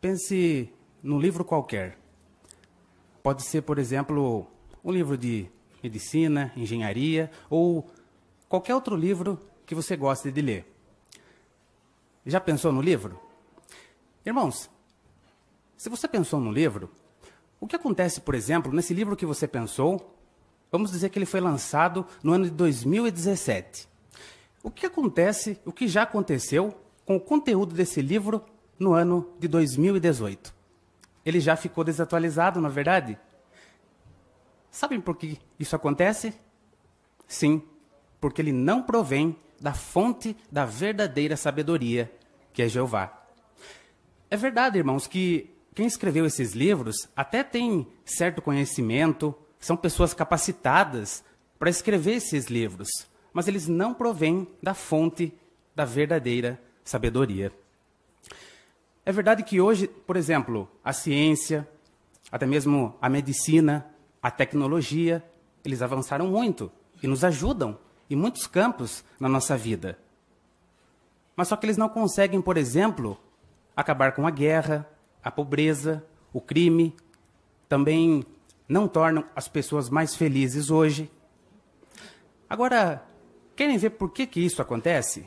Pense num livro qualquer. Pode ser, por exemplo, um livro de medicina, engenharia ou qualquer outro livro que você goste de ler. Já pensou no livro? Irmãos, se você pensou no livro, o que acontece, por exemplo, nesse livro que você pensou? Vamos dizer que ele foi lançado no ano de 2017. O que acontece, o que já aconteceu com o conteúdo desse livro no ano de 2018. Ele já ficou desatualizado, na é verdade? Sabem por que isso acontece? Sim, porque ele não provém da fonte da verdadeira sabedoria, que é Jeová. É verdade, irmãos, que quem escreveu esses livros até tem certo conhecimento, são pessoas capacitadas para escrever esses livros, mas eles não provêm da fonte da verdadeira sabedoria. É verdade que hoje, por exemplo, a ciência, até mesmo a medicina, a tecnologia, eles avançaram muito e nos ajudam em muitos campos na nossa vida. Mas só que eles não conseguem, por exemplo, acabar com a guerra, a pobreza, o crime, também não tornam as pessoas mais felizes hoje. Agora, querem ver por que, que isso acontece?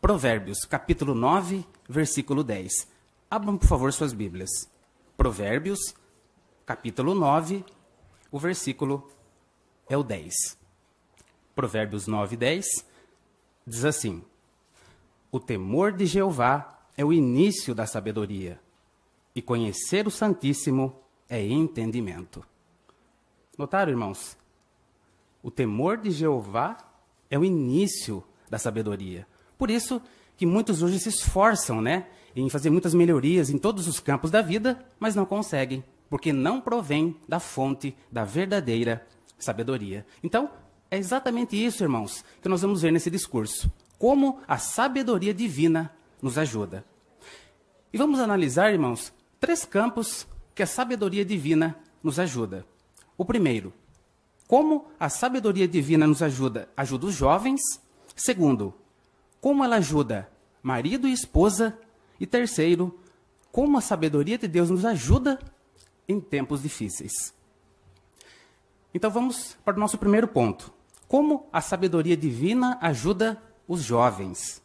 Provérbios, capítulo 9, versículo 10. Abram, por favor, suas Bíblias. Provérbios, capítulo 9, o versículo é o 10. Provérbios 9, 10 diz assim: O temor de Jeová é o início da sabedoria, e conhecer o Santíssimo é entendimento. Notaram, irmãos? O temor de Jeová é o início da sabedoria. Por isso que muitos hoje se esforçam, né, em fazer muitas melhorias em todos os campos da vida, mas não conseguem, porque não provém da fonte da verdadeira sabedoria. Então, é exatamente isso, irmãos, que nós vamos ver nesse discurso. Como a sabedoria divina nos ajuda. E vamos analisar, irmãos, três campos que a sabedoria divina nos ajuda. O primeiro, como a sabedoria divina nos ajuda? Ajuda os jovens. Segundo, como ela ajuda marido e esposa e terceiro, como a sabedoria de Deus nos ajuda em tempos difíceis. Então vamos para o nosso primeiro ponto. Como a sabedoria divina ajuda os jovens?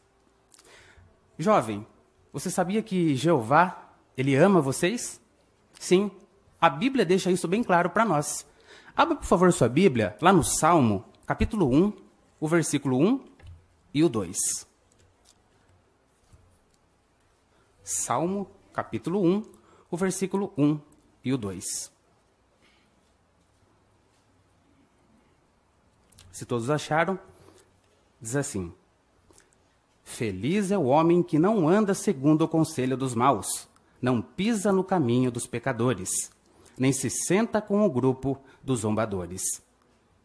Jovem, você sabia que Jeová, ele ama vocês? Sim, a Bíblia deixa isso bem claro para nós. Abra, por favor, sua Bíblia lá no Salmo, capítulo 1, o versículo 1 e o 2. Salmo, capítulo 1, o versículo 1 e o 2. Se todos acharam, diz assim: Feliz é o homem que não anda segundo o conselho dos maus, não pisa no caminho dos pecadores, nem se senta com o grupo dos zombadores.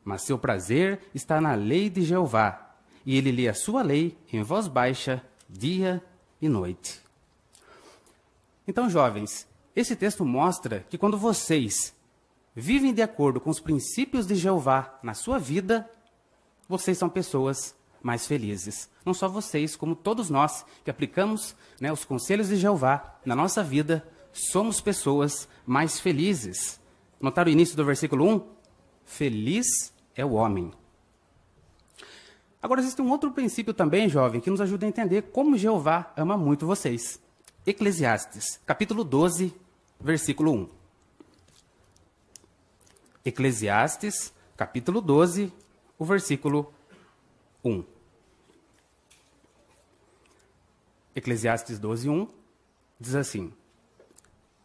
Mas seu prazer está na lei de Jeová, e ele lê a sua lei em voz baixa, dia e noite. Então, jovens, esse texto mostra que quando vocês vivem de acordo com os princípios de Jeová na sua vida, vocês são pessoas mais felizes. Não só vocês, como todos nós que aplicamos né, os conselhos de Jeová na nossa vida, somos pessoas mais felizes. Notaram o início do versículo 1? Feliz é o homem. Agora, existe um outro princípio também, jovem, que nos ajuda a entender como Jeová ama muito vocês. Eclesiastes, capítulo 12, versículo 1. Eclesiastes, capítulo 12, o versículo 1. Eclesiastes 12, 1 diz assim: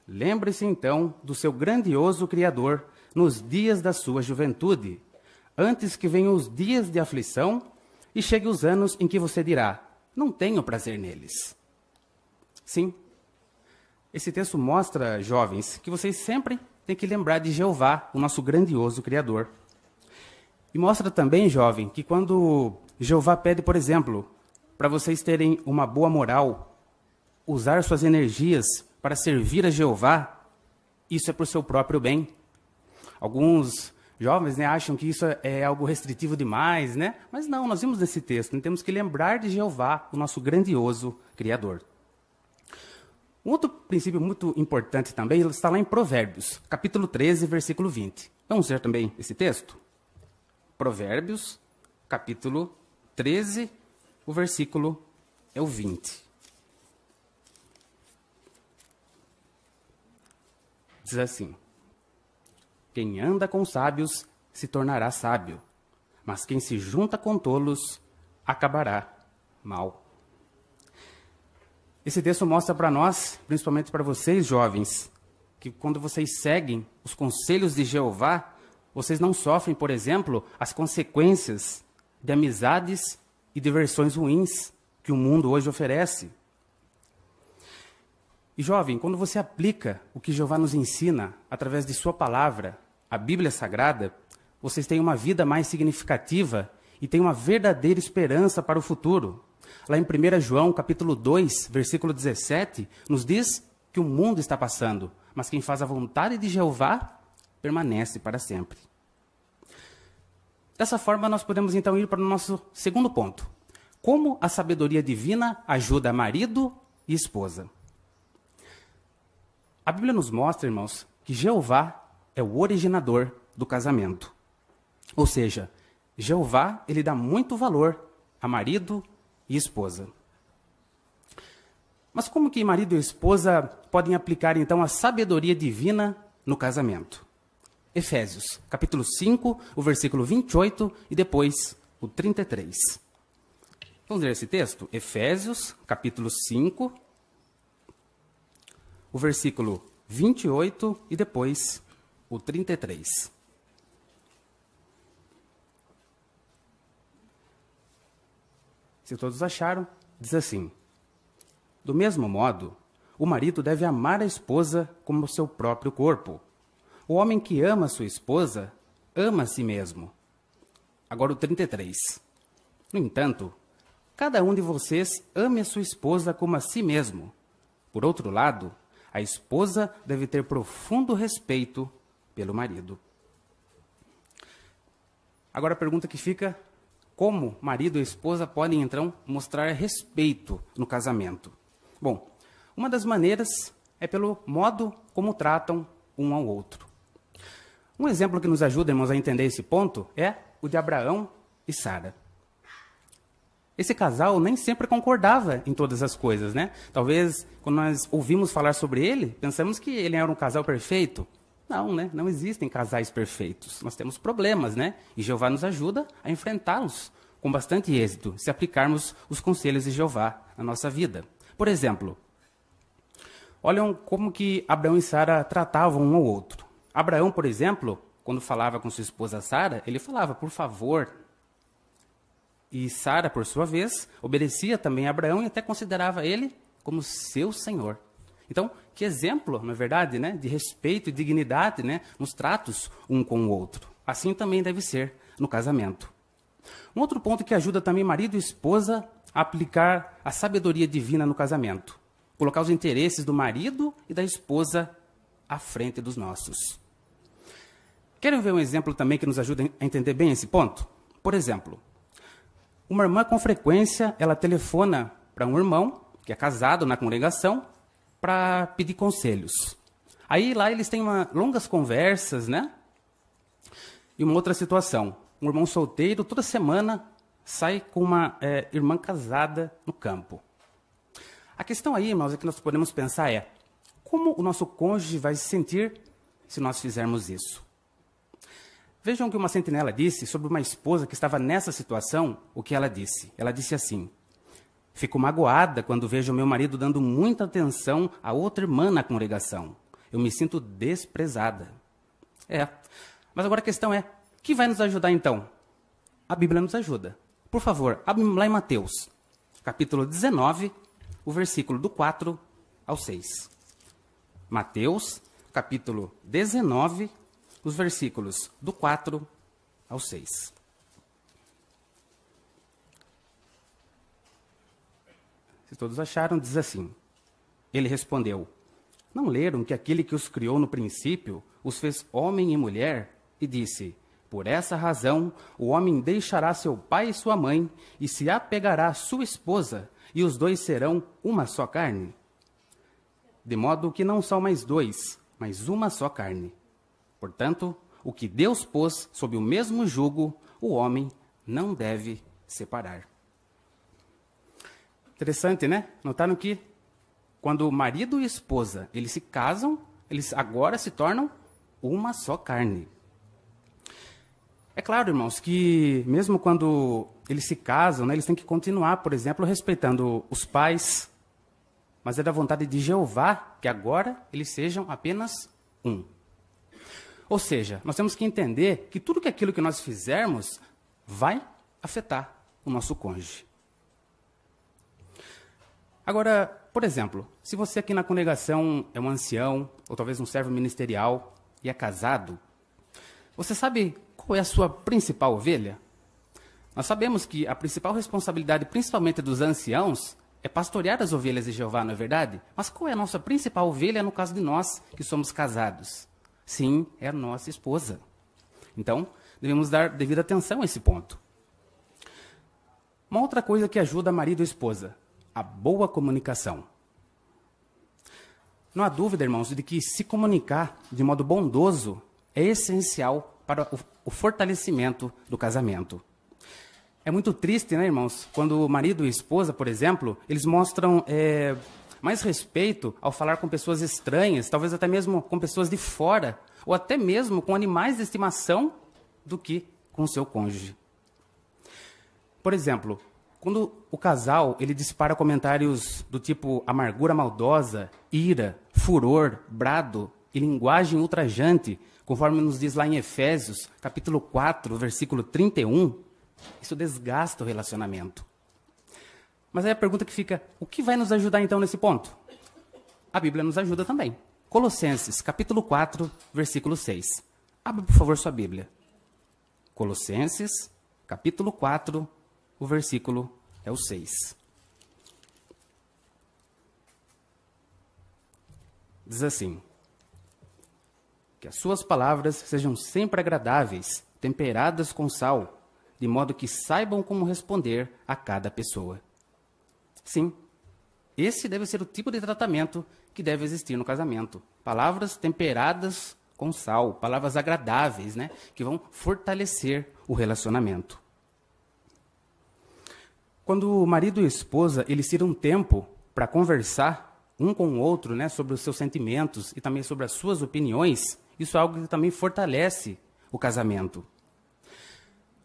Lembre-se então do seu grandioso Criador nos dias da sua juventude, antes que venham os dias de aflição e cheguem os anos em que você dirá: Não tenho prazer neles. Sim. Esse texto mostra, jovens, que vocês sempre têm que lembrar de Jeová, o nosso grandioso Criador. E mostra também, jovem, que quando Jeová pede, por exemplo, para vocês terem uma boa moral, usar suas energias para servir a Jeová, isso é para o seu próprio bem. Alguns jovens né, acham que isso é algo restritivo demais, né? Mas não, nós vimos nesse texto, né? temos que lembrar de Jeová, o nosso grandioso Criador. Um outro princípio muito importante também está lá em Provérbios, capítulo 13, versículo 20. Vamos ver também esse texto? Provérbios, capítulo 13, o versículo é o 20. Diz assim: Quem anda com sábios se tornará sábio, mas quem se junta com tolos acabará mal. Esse texto mostra para nós, principalmente para vocês jovens, que quando vocês seguem os conselhos de Jeová, vocês não sofrem, por exemplo, as consequências de amizades e diversões ruins que o mundo hoje oferece. E jovem, quando você aplica o que Jeová nos ensina através de sua palavra, a Bíblia Sagrada, vocês têm uma vida mais significativa e têm uma verdadeira esperança para o futuro lá em 1 João, capítulo 2, versículo 17, nos diz que o mundo está passando, mas quem faz a vontade de Jeová permanece para sempre. Dessa forma, nós podemos então ir para o nosso segundo ponto. Como a sabedoria divina ajuda marido e esposa? A Bíblia nos mostra, irmãos, que Jeová é o originador do casamento. Ou seja, Jeová, ele dá muito valor a marido e esposa. Mas como que marido e esposa podem aplicar então a sabedoria divina no casamento? Efésios, capítulo 5, o versículo 28 e depois o 33. Vamos ler esse texto? Efésios, capítulo 5, o versículo 28 e depois o 33. Se todos acharam, diz assim: Do mesmo modo, o marido deve amar a esposa como seu próprio corpo. O homem que ama sua esposa ama a si mesmo. Agora o 33. No entanto, cada um de vocês ame a sua esposa como a si mesmo. Por outro lado, a esposa deve ter profundo respeito pelo marido. Agora a pergunta que fica como marido e esposa podem então mostrar respeito no casamento? Bom, uma das maneiras é pelo modo como tratam um ao outro. Um exemplo que nos ajuda, irmãos, a entender esse ponto é o de Abraão e Sara. Esse casal nem sempre concordava em todas as coisas, né? Talvez quando nós ouvimos falar sobre ele, pensamos que ele era um casal perfeito, não, né? Não existem casais perfeitos. Nós temos problemas, né? E Jeová nos ajuda a enfrentá-los com bastante êxito, se aplicarmos os conselhos de Jeová na nossa vida. Por exemplo, olham como que Abraão e Sara tratavam um ao outro. Abraão, por exemplo, quando falava com sua esposa Sara, ele falava, por favor. E Sara, por sua vez, obedecia também a Abraão e até considerava ele como seu senhor. Então, que exemplo, na é verdade, né, de respeito e dignidade né, nos tratos um com o outro. Assim também deve ser no casamento. Um outro ponto que ajuda também marido e esposa a aplicar a sabedoria divina no casamento. Colocar os interesses do marido e da esposa à frente dos nossos. Querem ver um exemplo também que nos ajuda a entender bem esse ponto? Por exemplo, uma irmã com frequência ela telefona para um irmão que é casado na congregação para pedir conselhos. Aí lá eles têm uma, longas conversas, né? E uma outra situação. Um irmão solteiro, toda semana, sai com uma é, irmã casada no campo. A questão aí, irmãos, é que nós podemos pensar é como o nosso cônjuge vai se sentir se nós fizermos isso? Vejam o que uma sentinela disse sobre uma esposa que estava nessa situação, o que ela disse. Ela disse assim: Fico magoada quando vejo meu marido dando muita atenção a outra irmã na congregação. Eu me sinto desprezada. É. Mas agora a questão é: que vai nos ajudar então? A Bíblia nos ajuda. Por favor, abre lá em Mateus, capítulo 19, o versículo do 4 ao 6. Mateus, capítulo 19, os versículos do 4 ao 6. que todos acharam, diz assim: Ele respondeu: Não leram que aquele que os criou no princípio os fez homem e mulher? E disse: Por essa razão o homem deixará seu pai e sua mãe e se apegará à sua esposa, e os dois serão uma só carne. De modo que não são mais dois, mas uma só carne. Portanto, o que Deus pôs sob o mesmo jugo, o homem não deve separar. Interessante, né? Notaram que quando o marido e esposa eles se casam, eles agora se tornam uma só carne. É claro, irmãos, que mesmo quando eles se casam, né, eles têm que continuar, por exemplo, respeitando os pais, mas é da vontade de Jeová que agora eles sejam apenas um. Ou seja, nós temos que entender que tudo que aquilo que nós fizermos vai afetar o nosso cônjuge. Agora, por exemplo, se você aqui na congregação é um ancião, ou talvez um servo ministerial, e é casado, você sabe qual é a sua principal ovelha? Nós sabemos que a principal responsabilidade, principalmente dos anciãos, é pastorear as ovelhas de Jeová, não é verdade? Mas qual é a nossa principal ovelha no caso de nós que somos casados? Sim, é a nossa esposa. Então, devemos dar devida atenção a esse ponto. Uma outra coisa que ajuda marido e esposa, a boa comunicação. Não há dúvida, irmãos, de que se comunicar de modo bondoso é essencial para o fortalecimento do casamento. É muito triste, né, irmãos, quando o marido e a esposa, por exemplo, eles mostram é, mais respeito ao falar com pessoas estranhas, talvez até mesmo com pessoas de fora, ou até mesmo com animais de estimação, do que com o seu cônjuge. Por exemplo, quando o casal ele dispara comentários do tipo amargura maldosa, ira, furor, brado e linguagem ultrajante, conforme nos diz lá em Efésios, capítulo 4, versículo 31, isso desgasta o relacionamento. Mas aí a pergunta que fica, o que vai nos ajudar então nesse ponto? A Bíblia nos ajuda também. Colossenses, capítulo 4, versículo 6. Abra, por favor, sua Bíblia. Colossenses, capítulo 4, o versículo é o 6. Diz assim: Que as suas palavras sejam sempre agradáveis, temperadas com sal, de modo que saibam como responder a cada pessoa. Sim, esse deve ser o tipo de tratamento que deve existir no casamento. Palavras temperadas com sal, palavras agradáveis, né? Que vão fortalecer o relacionamento. Quando o marido e a esposa eles tiram tempo para conversar um com o outro, né, sobre os seus sentimentos e também sobre as suas opiniões, isso é algo que também fortalece o casamento.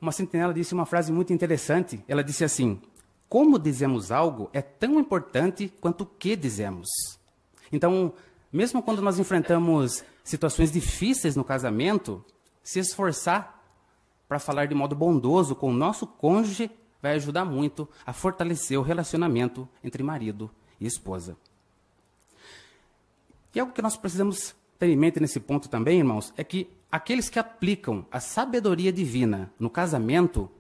Uma sentinela disse uma frase muito interessante. Ela disse assim: "Como dizemos algo é tão importante quanto o que dizemos". Então, mesmo quando nós enfrentamos situações difíceis no casamento, se esforçar para falar de modo bondoso com o nosso cônjuge vai ajudar muito a fortalecer o relacionamento entre marido e esposa. E algo que nós precisamos ter em mente nesse ponto também, irmãos, é que aqueles que aplicam a sabedoria divina no casamento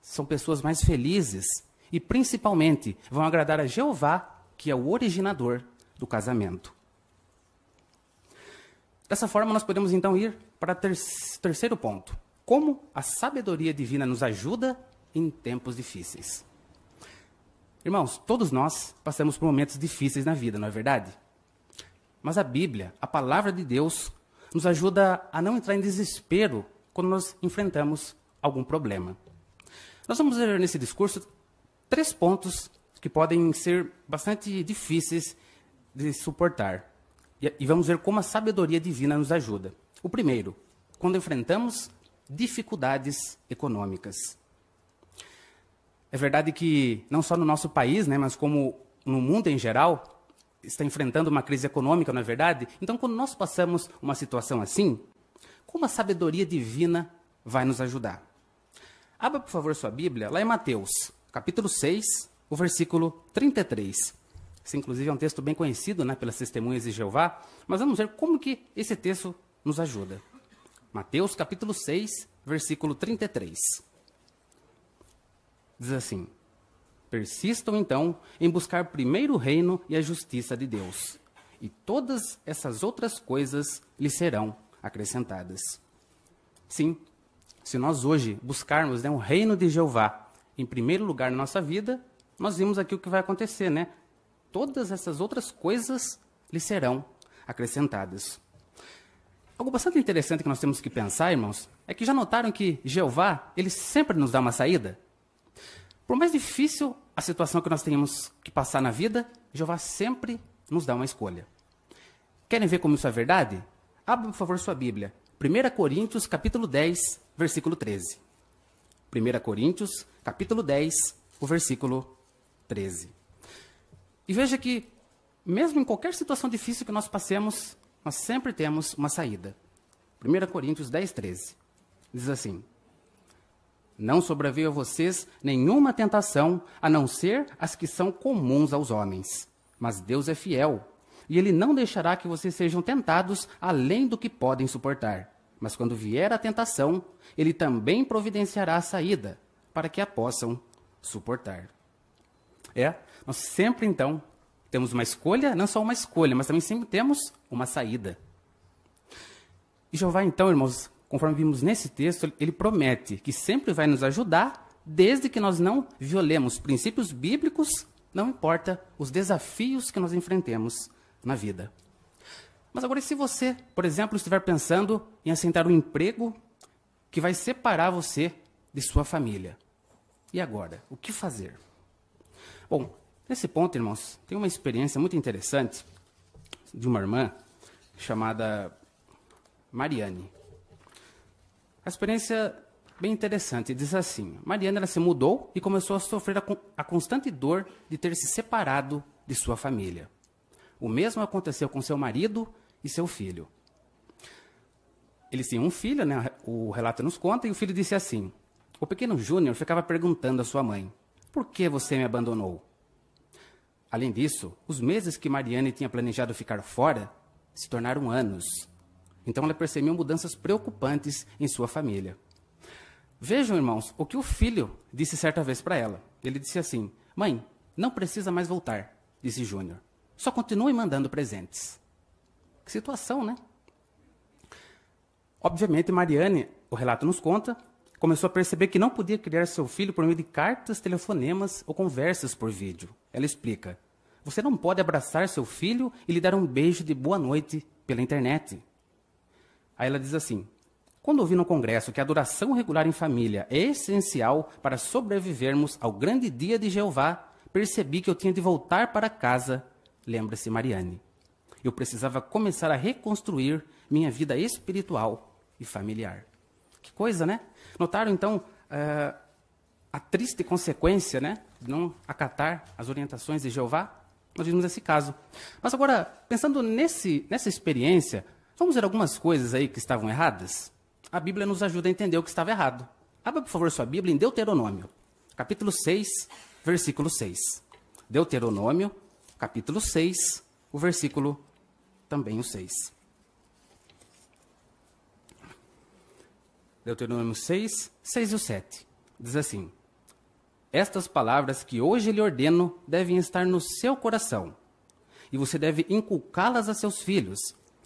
são pessoas mais felizes e, principalmente, vão agradar a Jeová, que é o originador do casamento. Dessa forma, nós podemos então ir para o ter terceiro ponto. Como a sabedoria divina nos ajuda em tempos difíceis. Irmãos, todos nós passamos por momentos difíceis na vida, não é verdade? Mas a Bíblia, a palavra de Deus, nos ajuda a não entrar em desespero quando nós enfrentamos algum problema. Nós vamos ver nesse discurso três pontos que podem ser bastante difíceis de suportar. E vamos ver como a sabedoria divina nos ajuda. O primeiro, quando enfrentamos dificuldades econômicas. É verdade que, não só no nosso país, né, mas como no mundo em geral, está enfrentando uma crise econômica, não é verdade? Então, quando nós passamos uma situação assim, como a sabedoria divina vai nos ajudar? Abra, por favor, sua Bíblia, lá em Mateus, capítulo 6, o versículo 33. Esse, inclusive, é um texto bem conhecido né, pelas testemunhas de Jeová, mas vamos ver como que esse texto nos ajuda. Mateus, capítulo 6, versículo 33. Diz assim: Persistam então em buscar primeiro o reino e a justiça de Deus, e todas essas outras coisas lhe serão acrescentadas. Sim, se nós hoje buscarmos né, um reino de Jeová em primeiro lugar na nossa vida, nós vimos aqui o que vai acontecer, né? Todas essas outras coisas lhe serão acrescentadas. Algo bastante interessante que nós temos que pensar, irmãos, é que já notaram que Jeová, ele sempre nos dá uma saída? Por mais difícil a situação que nós tenhamos que passar na vida, Jeová sempre nos dá uma escolha. Querem ver como isso é verdade? Abra, por favor, sua Bíblia. 1 Coríntios, capítulo 10, versículo 13. 1 Coríntios, capítulo 10, o versículo 13. E veja que, mesmo em qualquer situação difícil que nós passemos, nós sempre temos uma saída. 1 Coríntios 10, 13. Diz assim: não sobreveio a vocês nenhuma tentação, a não ser as que são comuns aos homens. Mas Deus é fiel, e ele não deixará que vocês sejam tentados além do que podem suportar. Mas quando vier a tentação, ele também providenciará a saída, para que a possam suportar. É, nós sempre então temos uma escolha, não só uma escolha, mas também sempre temos uma saída. E Jeová então, irmãos, conforme vimos nesse texto, ele promete que sempre vai nos ajudar, desde que nós não violemos princípios bíblicos, não importa os desafios que nós enfrentemos na vida. Mas agora, se você, por exemplo, estiver pensando em assentar um emprego que vai separar você de sua família, e agora? O que fazer? Bom, nesse ponto, irmãos, tem uma experiência muito interessante de uma irmã chamada Mariane. A experiência bem interessante diz assim: Mariana se mudou e começou a sofrer a, a constante dor de ter se separado de sua família. O mesmo aconteceu com seu marido e seu filho. Eles tinham um filho, né? O relato nos conta, e o filho disse assim: O pequeno Júnior ficava perguntando à sua mãe: Por que você me abandonou? Além disso, os meses que Mariana tinha planejado ficar fora se tornaram anos então ela percebeu mudanças preocupantes em sua família. Vejam, irmãos, o que o filho disse certa vez para ela. Ele disse assim: Mãe, não precisa mais voltar, disse Júnior. Só continue mandando presentes. Que situação, né? Obviamente, Mariane, o relato nos conta, começou a perceber que não podia criar seu filho por meio de cartas, telefonemas ou conversas por vídeo. Ela explica: Você não pode abraçar seu filho e lhe dar um beijo de boa noite pela internet. Aí ela diz assim: quando ouvi no Congresso que a adoração regular em família é essencial para sobrevivermos ao grande dia de Jeová, percebi que eu tinha de voltar para casa, lembra-se Mariane. Eu precisava começar a reconstruir minha vida espiritual e familiar. Que coisa, né? Notaram então uh, a triste consequência, né? De não acatar as orientações de Jeová? Nós vimos esse caso. Mas agora, pensando nesse, nessa experiência, Vamos ver algumas coisas aí que estavam erradas? A Bíblia nos ajuda a entender o que estava errado. Abra, por favor, sua Bíblia em Deuteronômio, capítulo 6, versículo 6. Deuteronômio, capítulo 6, o versículo também o 6. Deuteronômio 6, 6 e 7. Diz assim: Estas palavras que hoje lhe ordeno devem estar no seu coração, e você deve inculcá-las a seus filhos,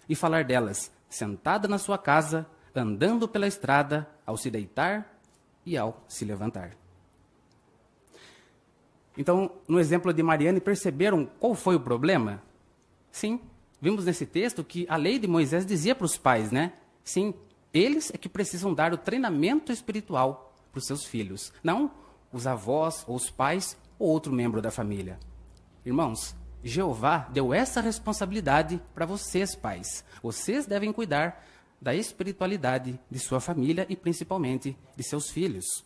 e falar delas, sentada na sua casa, andando pela estrada, ao se deitar e ao se levantar. Então, no exemplo de Mariane, perceberam qual foi o problema? Sim, vimos nesse texto que a lei de Moisés dizia para os pais, né? Sim, eles é que precisam dar o treinamento espiritual para os seus filhos, não os avós ou os pais ou outro membro da família. Irmãos, Jeová deu essa responsabilidade para vocês, pais. Vocês devem cuidar da espiritualidade de sua família e principalmente de seus filhos.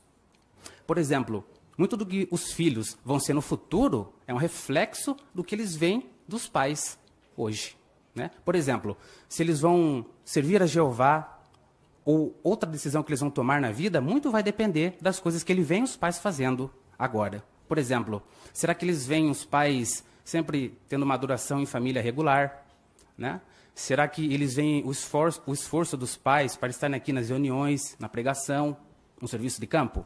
Por exemplo, muito do que os filhos vão ser no futuro é um reflexo do que eles veem dos pais hoje. Né? Por exemplo, se eles vão servir a Jeová ou outra decisão que eles vão tomar na vida, muito vai depender das coisas que ele vê os pais fazendo agora. Por exemplo, será que eles veem os pais sempre tendo uma duração em família regular, né? Será que eles veem o esforço, o esforço dos pais para estarem aqui nas reuniões, na pregação, no serviço de campo?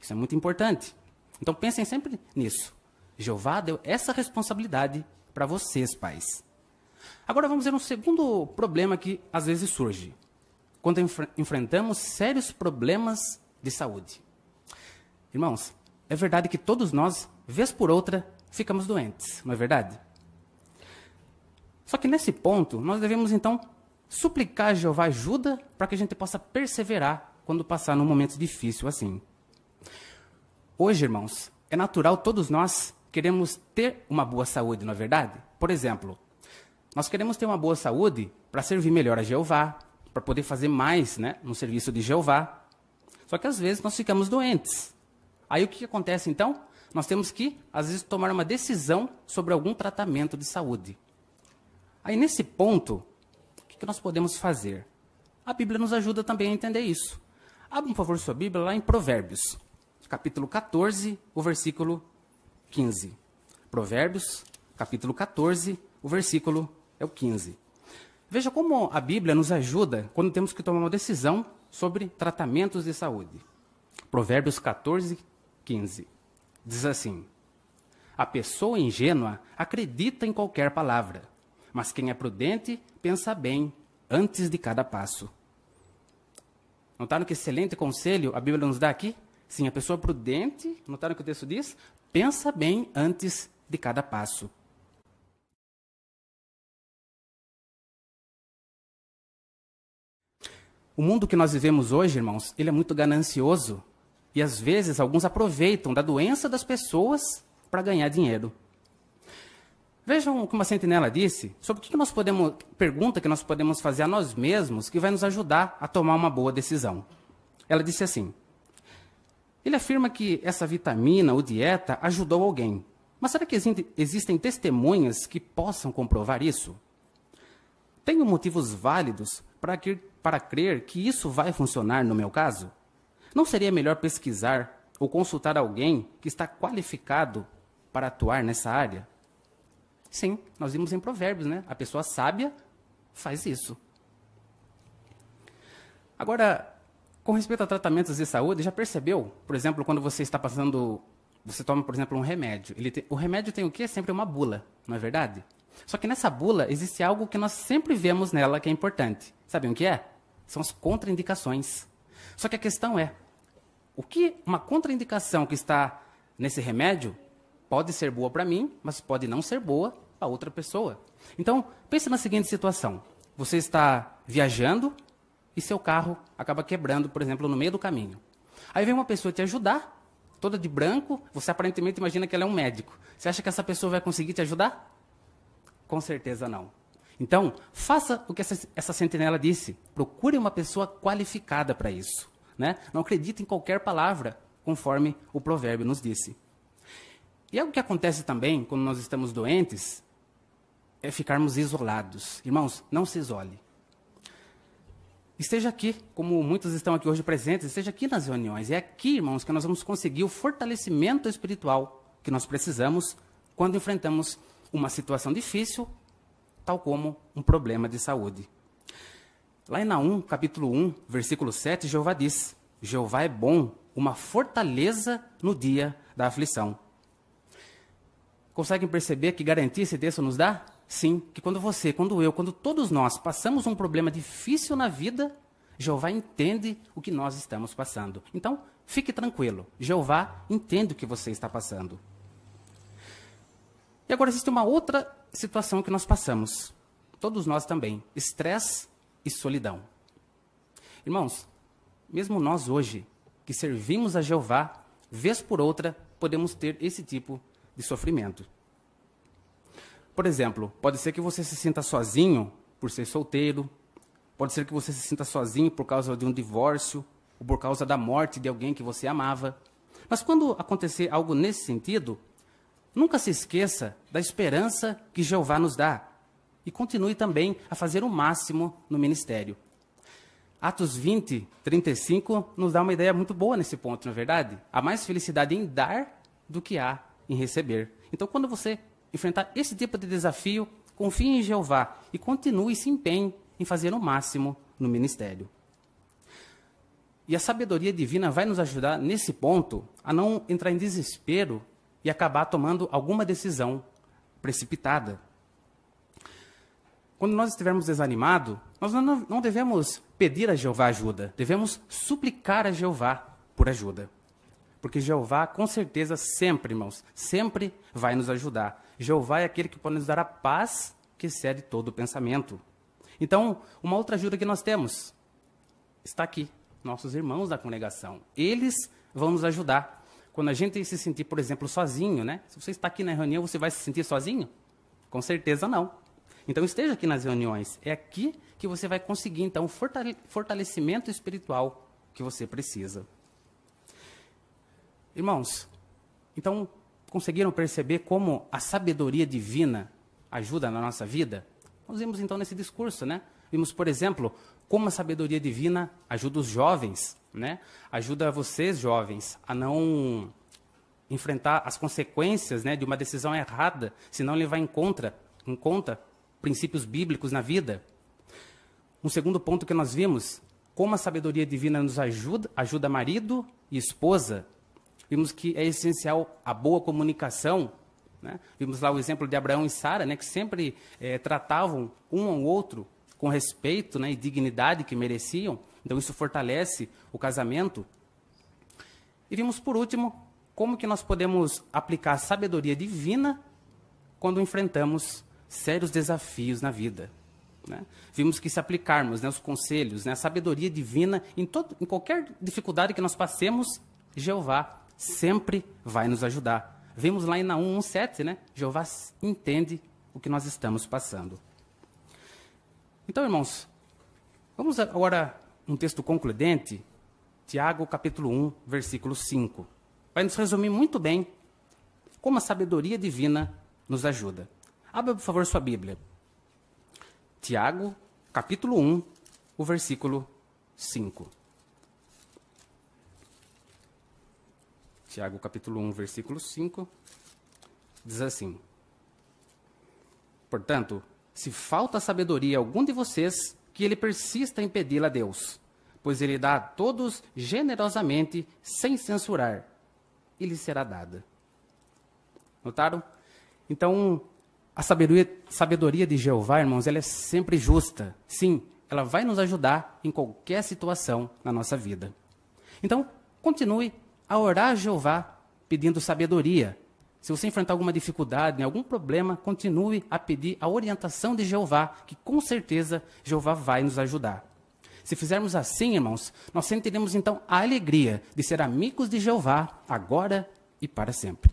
Isso é muito importante. Então pensem sempre nisso. Jeová deu essa responsabilidade para vocês, pais. Agora vamos ver um segundo problema que às vezes surge. Quando enf enfrentamos sérios problemas de saúde. Irmãos, é verdade que todos nós, vez por outra, ficamos doentes, não é verdade? Só que nesse ponto, nós devemos então suplicar a Jeová ajuda para que a gente possa perseverar quando passar num momento difícil assim. Hoje, irmãos, é natural todos nós queremos ter uma boa saúde, não é verdade? Por exemplo, nós queremos ter uma boa saúde para servir melhor a Jeová, para poder fazer mais né, no serviço de Jeová. Só que às vezes nós ficamos doentes. Aí o que acontece então? nós temos que, às vezes, tomar uma decisão sobre algum tratamento de saúde. Aí, nesse ponto, o que nós podemos fazer? A Bíblia nos ajuda também a entender isso. Abra, por favor, sua Bíblia lá em Provérbios, capítulo 14, o versículo 15. Provérbios, capítulo 14, o versículo é o 15. Veja como a Bíblia nos ajuda quando temos que tomar uma decisão sobre tratamentos de saúde. Provérbios 14, 15. Diz assim: A pessoa ingênua acredita em qualquer palavra, mas quem é prudente pensa bem antes de cada passo. Notaram que excelente conselho a Bíblia nos dá aqui? Sim, a pessoa prudente, notaram que o texto diz? Pensa bem antes de cada passo. O mundo que nós vivemos hoje, irmãos, ele é muito ganancioso e às vezes alguns aproveitam da doença das pessoas para ganhar dinheiro. Vejam o que uma sentinela disse sobre o que nós podemos, pergunta que nós podemos fazer a nós mesmos que vai nos ajudar a tomar uma boa decisão. Ela disse assim: Ele afirma que essa vitamina ou dieta ajudou alguém. Mas será que existem testemunhas que possam comprovar isso? Tenho motivos válidos para, para crer que isso vai funcionar no meu caso? Não seria melhor pesquisar ou consultar alguém que está qualificado para atuar nessa área? Sim, nós vimos em Provérbios, né? A pessoa sábia faz isso. Agora, com respeito a tratamentos de saúde, já percebeu, por exemplo, quando você está passando, você toma, por exemplo, um remédio. Ele tem, o remédio tem o quê? Sempre uma bula, não é verdade? Só que nessa bula existe algo que nós sempre vemos nela que é importante. Sabem o que é? São as contraindicações. Só que a questão é, o que uma contraindicação que está nesse remédio pode ser boa para mim, mas pode não ser boa para outra pessoa. Então, pense na seguinte situação. Você está viajando e seu carro acaba quebrando, por exemplo, no meio do caminho. Aí vem uma pessoa te ajudar, toda de branco, você aparentemente imagina que ela é um médico. Você acha que essa pessoa vai conseguir te ajudar? Com certeza não. Então, faça o que essa, essa sentinela disse. Procure uma pessoa qualificada para isso. Né? Não acredite em qualquer palavra, conforme o provérbio nos disse. E algo é que acontece também quando nós estamos doentes é ficarmos isolados. Irmãos, não se isole. Esteja aqui, como muitos estão aqui hoje presentes, esteja aqui nas reuniões. É aqui, irmãos, que nós vamos conseguir o fortalecimento espiritual que nós precisamos quando enfrentamos uma situação difícil tal como um problema de saúde. Lá em Naum, capítulo 1, versículo 7, Jeová diz: Jeová é bom, uma fortaleza no dia da aflição. Conseguem perceber que garantia esse texto nos dá? Sim, que quando você, quando eu, quando todos nós passamos um problema difícil na vida, Jeová entende o que nós estamos passando. Então, fique tranquilo, Jeová entende o que você está passando. E agora existe uma outra situação que nós passamos, todos nós também, estresse e solidão. Irmãos, mesmo nós hoje, que servimos a Jeová, vez por outra, podemos ter esse tipo de sofrimento. Por exemplo, pode ser que você se sinta sozinho por ser solteiro, pode ser que você se sinta sozinho por causa de um divórcio ou por causa da morte de alguém que você amava. Mas quando acontecer algo nesse sentido, Nunca se esqueça da esperança que Jeová nos dá e continue também a fazer o máximo no ministério. Atos 20, 35 nos dá uma ideia muito boa nesse ponto, não é verdade? Há mais felicidade em dar do que há em receber. Então, quando você enfrentar esse tipo de desafio, confie em Jeová e continue e se empenhe em fazer o máximo no ministério. E a sabedoria divina vai nos ajudar nesse ponto a não entrar em desespero e acabar tomando alguma decisão precipitada. Quando nós estivermos desanimados, nós não devemos pedir a Jeová ajuda, devemos suplicar a Jeová por ajuda. Porque Jeová, com certeza, sempre, irmãos, sempre vai nos ajudar. Jeová é aquele que pode nos dar a paz que excede todo o pensamento. Então, uma outra ajuda que nós temos está aqui, nossos irmãos da congregação. Eles vão nos ajudar. Quando a gente se sentir, por exemplo, sozinho, né? Se você está aqui na reunião, você vai se sentir sozinho? Com certeza não. Então esteja aqui nas reuniões. É aqui que você vai conseguir então o fortalecimento espiritual que você precisa. Irmãos, então conseguiram perceber como a sabedoria divina ajuda na nossa vida? Nós vimos então nesse discurso, né? Vimos, por exemplo, como a sabedoria divina ajuda os jovens, né? Ajuda vocês, jovens, a não enfrentar as consequências né, de uma decisão errada, se não levar em conta, em conta princípios bíblicos na vida. Um segundo ponto que nós vimos, como a sabedoria divina nos ajuda, ajuda marido e esposa. Vimos que é essencial a boa comunicação. Né? Vimos lá o exemplo de Abraão e Sara, né, que sempre é, tratavam um ao outro com respeito né, e dignidade que mereciam. Então, isso fortalece o casamento. E vimos, por último, como que nós podemos aplicar a sabedoria divina quando enfrentamos sérios desafios na vida. Né? Vimos que se aplicarmos né, os conselhos, né, a sabedoria divina, em, todo, em qualquer dificuldade que nós passemos, Jeová sempre vai nos ajudar. Vimos lá em Naum 1,7, né? Jeová entende o que nós estamos passando. Então, irmãos, vamos agora um texto concludente, Tiago capítulo 1, versículo 5. Vai nos resumir muito bem como a sabedoria divina nos ajuda. Abra, por favor, sua Bíblia. Tiago, capítulo 1, o versículo 5. Tiago, capítulo 1, versículo 5, diz assim: Portanto, se falta sabedoria a algum de vocês, que ele persista em pedi-la a Deus, pois ele dá a todos generosamente, sem censurar, e lhe será dada. Notaram? Então, a sabedoria, sabedoria de Jeová, irmãos, ela é sempre justa. Sim, ela vai nos ajudar em qualquer situação na nossa vida. Então, continue a orar a Jeová pedindo sabedoria se você enfrentar alguma dificuldade, né, algum problema, continue a pedir a orientação de Jeová, que com certeza Jeová vai nos ajudar. Se fizermos assim, irmãos, nós sentiremos então a alegria de ser amigos de Jeová agora e para sempre.